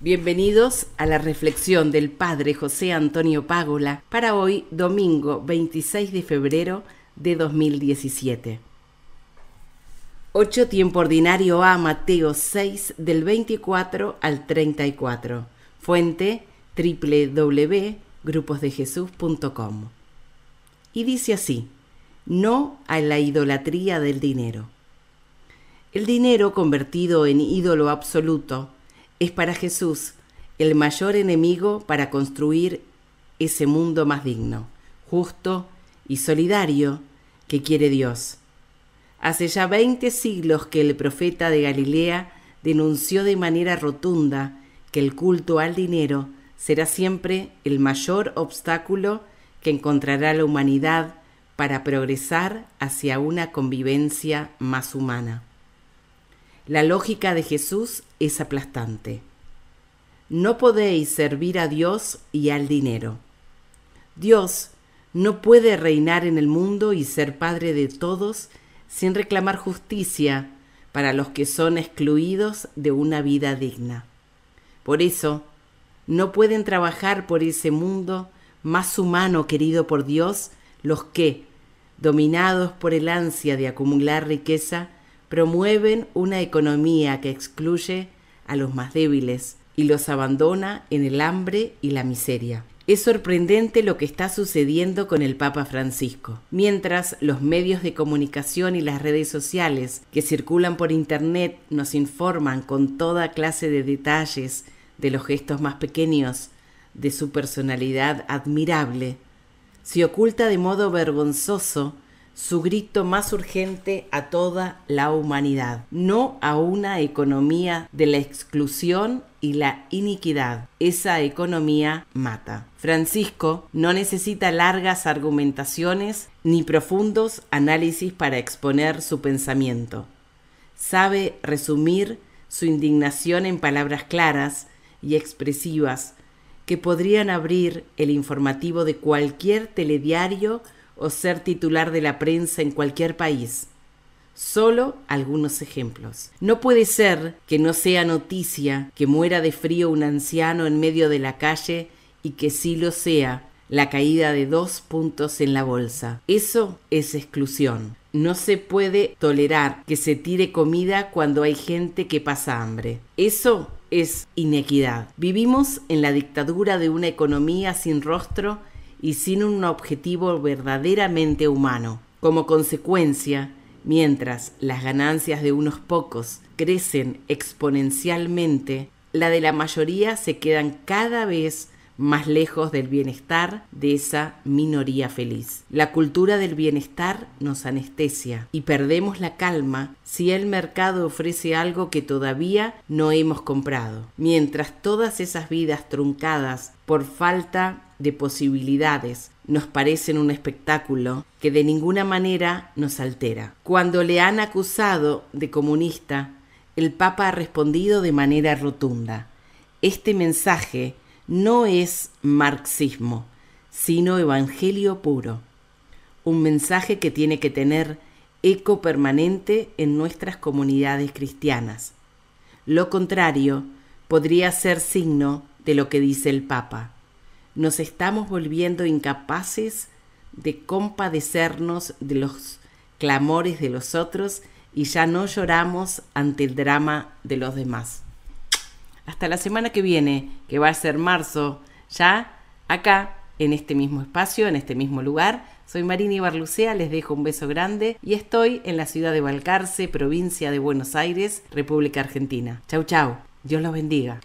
Bienvenidos a la reflexión del Padre José Antonio Págola para hoy, domingo 26 de febrero de 2017. 8 tiempo ordinario a Mateo 6 del 24 al 34. Fuente www.gruposdejesús.com. Y dice así: No a la idolatría del dinero. El dinero convertido en ídolo absoluto es para Jesús el mayor enemigo para construir ese mundo más digno, justo y solidario que quiere Dios. Hace ya 20 siglos que el profeta de Galilea denunció de manera rotunda que el culto al dinero será siempre el mayor obstáculo que encontrará la humanidad para progresar hacia una convivencia más humana. La lógica de Jesús es aplastante. No podéis servir a Dios y al dinero. Dios no puede reinar en el mundo y ser Padre de todos sin reclamar justicia para los que son excluidos de una vida digna. Por eso, no pueden trabajar por ese mundo más humano querido por Dios los que, dominados por el ansia de acumular riqueza, promueven una economía que excluye a los más débiles y los abandona en el hambre y la miseria. Es sorprendente lo que está sucediendo con el Papa Francisco. Mientras los medios de comunicación y las redes sociales que circulan por Internet nos informan con toda clase de detalles de los gestos más pequeños, de su personalidad admirable, se oculta de modo vergonzoso su grito más urgente a toda la humanidad, no a una economía de la exclusión y la iniquidad. Esa economía mata. Francisco no necesita largas argumentaciones ni profundos análisis para exponer su pensamiento. Sabe resumir su indignación en palabras claras y expresivas que podrían abrir el informativo de cualquier telediario o ser titular de la prensa en cualquier país. Solo algunos ejemplos. No puede ser que no sea noticia que muera de frío un anciano en medio de la calle y que sí lo sea la caída de dos puntos en la bolsa. Eso es exclusión. No se puede tolerar que se tire comida cuando hay gente que pasa hambre. Eso es inequidad. Vivimos en la dictadura de una economía sin rostro y sin un objetivo verdaderamente humano. Como consecuencia, mientras las ganancias de unos pocos crecen exponencialmente, la de la mayoría se quedan cada vez más lejos del bienestar de esa minoría feliz. La cultura del bienestar nos anestesia y perdemos la calma si el mercado ofrece algo que todavía no hemos comprado. Mientras todas esas vidas truncadas por falta de posibilidades nos parecen un espectáculo que de ninguna manera nos altera. Cuando le han acusado de comunista, el Papa ha respondido de manera rotunda. Este mensaje no es marxismo, sino evangelio puro. Un mensaje que tiene que tener eco permanente en nuestras comunidades cristianas. Lo contrario podría ser signo de lo que dice el Papa nos estamos volviendo incapaces de compadecernos de los clamores de los otros y ya no lloramos ante el drama de los demás. Hasta la semana que viene, que va a ser marzo, ya acá, en este mismo espacio, en este mismo lugar. Soy Marini Barlucea, les dejo un beso grande y estoy en la ciudad de Valcarce, provincia de Buenos Aires, República Argentina. Chau, chau. Dios los bendiga.